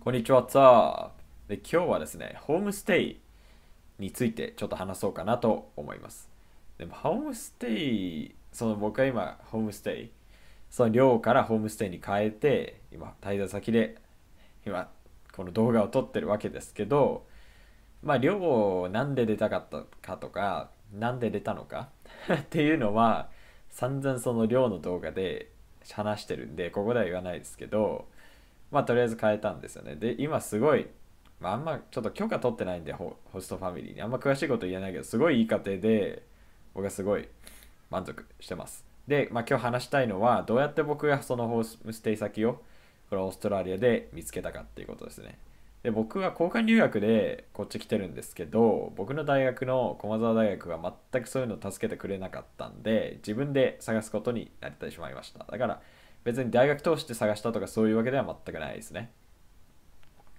こんにちは、ザーで今日はですね、ホームステイについてちょっと話そうかなと思います。でも、ホームステイ、その僕は今、ホームステイ、その寮からホームステイに変えて、今、滞在先で、今、この動画を撮ってるわけですけど、まあ、寮をなんで出たかったかとか、なんで出たのか っていうのは、散々その寮の動画で話してるんで、ここでは言わないですけど、まあとりあえず変えたんですよねで今すごい、まあ、あんまちょっと許可取ってないんでホストファミリーにあんま詳しいこと言えないけどすごいいい家庭で僕はすごい満足してますで、まあ、今日話したいのはどうやって僕がそのホームステイ先をこれオーストラリアで見つけたかっていうことですねで僕は交換留学でこっち来てるんですけど僕の大学の駒澤大学は全くそういうのを助けてくれなかったんで自分で探すことになってしまいましただから別に大学通して探したとかそういうわけでは全くないですね。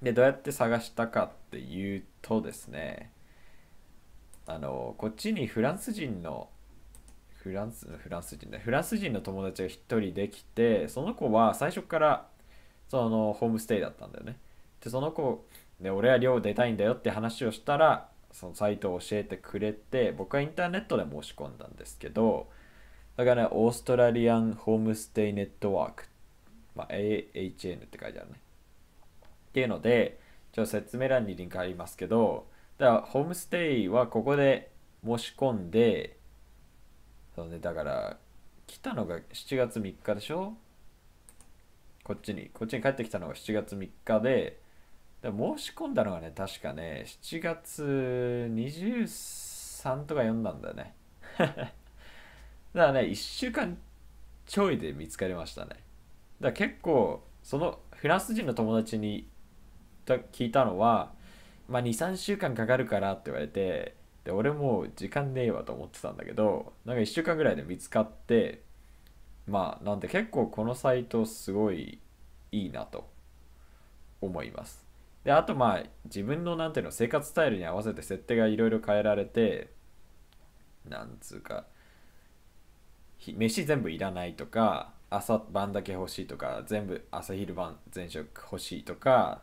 で、どうやって探したかっていうとですね、あの、こっちにフランス人の、フランス、フランス人だ、フランス人の友達が一人できて、その子は最初からそのホームステイだったんだよね。で、その子、で俺は寮出たいんだよって話をしたら、そのサイトを教えてくれて、僕はインターネットで申し込んだんですけど、だからね、オーストラリアンホームステイネットワーク。まあ、AHN って書いてあるね。っていうので、ちょ説明欄にリンクありますけど、だからホームステイはここで申し込んで、そうね、だから、来たのが7月3日でしょこっちに、こっちに帰ってきたのが7月3日で、で申し込んだのがね、確かね、7月23とか読んだんだよね。だからね、1週間ちょいで見つかりましたね。だ結構、そのフランス人の友達に聞いたのは、まあ、2、3週間かかるからって言われて、で俺もう時間ねえわと思ってたんだけど、なんか1週間ぐらいで見つかって、まあ、なんで結構このサイトすごいいいなと思います。で、あとまあ、自分のなんていうの、生活スタイルに合わせて設定がいろいろ変えられて、なんつうか、飯全部いらないとか朝晩だけ欲しいとか全部朝昼晩全食欲しいとか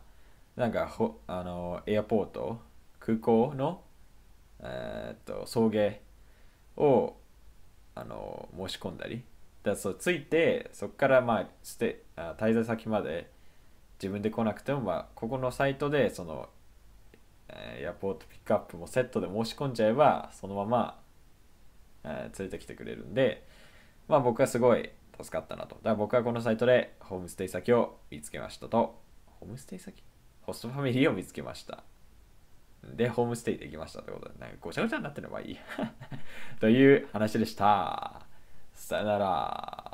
なんかほあのエアポート空港の、えー、っと送迎をあの申し込んだりだそうついてそこからまあステ滞在先まで自分で来なくても、まあ、ここのサイトでそのエアポートピックアップもセットで申し込んじゃえばそのまま連れてきてくれるんでまあ僕はすごい助かったなと。だから僕はこのサイトでホームステイ先を見つけましたと。ホームステイ先ホストファミリーを見つけました。で、ホームステイできましたってことで、なんかごちゃごちゃになってればいい。という話でした。さよなら。